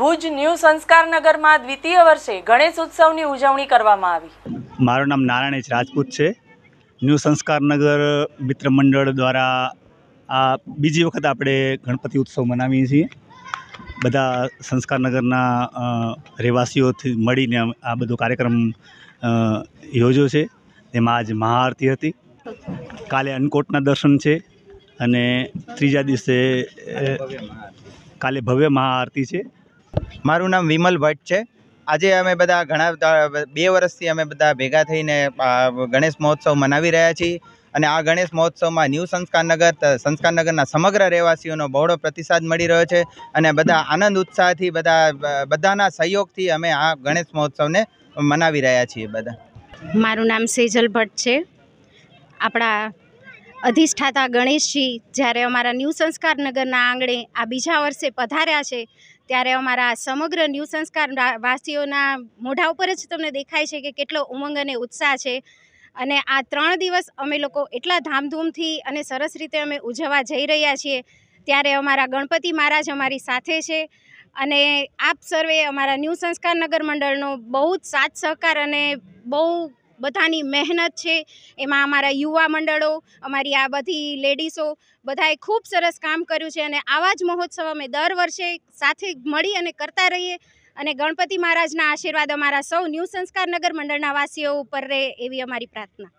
Bhuj new સંસ્કારનગરમાં દ્વિતીય વર્ષે ગણેશ ઉત્સવની ઉજવણી કરવામાં આવી મારું નામ નારાયણ રાજપૂત છે ન્યૂ સંસ્કારનગર મિત્ર મંડળ દ્વારા આ બીજી વખત આપણે ગણપતિ ઉત્સવ મનાવીએ છીએ બધા સંસ્કારનગરના રહેવાસીઓથી મળીને આ બધો કાર્યક્રમ યોજ્યો છે તેમાં આજ મહાઆરતી હતી કાલે અન્નકોટના દર્શન છે અને ત્રીજા દિવસે કાલે ભવ્ય મહાઆરતી છે મારું નામ વિમલ ભટ્ટ છે આજે અમે બધા ઘણા બે વર્ષથી અમે બધા ભેગા થઈને ગણેશ મહોત્સવ મનાવી રહ્યા છીએ અને આ ગણેશ મહોત્સવમાં ન્યૂ સંસ્કારનગર સંસ્કારનગરના સમગ્ર રહેવાસીઓનો બહોળો પ્રતિસાદ મળી રહ્યો છે અને બધા આનંદ ઉત્સાહથી બધા બધાના સહયોગથી અમે આ ગણેશ મહોત્સવને મનાવી રહ્યા છીએ બધા મારું નામ સેજલ ભટ્ટ છે આપણા અધિષ્ઠાતા ગણેશજી જ્યારે અમારા ન્યૂ સંસ્કારનગરના આંગણે આ બીજા વર્ષે પધાર્યા છે ત્યારે અમારા સમગ્ર ન્યૂ સંસ્કાર વાસીઓના મોઢા ઉપર જ તમને દેખાય છે કે કેટલો ઉમંગ અને ઉત્સાહ છે અને આ ત્રણ દિવસ અમે લોકો એટલા ધામધૂમથી અને સરસ રીતે અમે ઉજવવા જઈ રહ્યા છીએ ત્યારે અમારા ગણપતિ મહારાજ અમારી સાથે છે અને આપ સર્વે અમારા ન્યૂ સંસ્કાર નગર મંડળનો બહુ જ સાથ સહકાર અને બહુ બધાની મહેનત છે એમાં અમારા યુવા મંડળો અમારી આ બધી લેડીસો બધાએ ખૂબ સરસ કામ કર્યું છે અને આવા જ મહોત્સવ અમે દર વર્ષે સાથે મળી અને કરતા રહીએ અને ગણપતિ મહારાજના આશીર્વાદ અમારા સૌ ન્યૂ સંસ્કાર નગર મંડળના વાસીઓ ઉપર રહે એવી અમારી પ્રાર્થના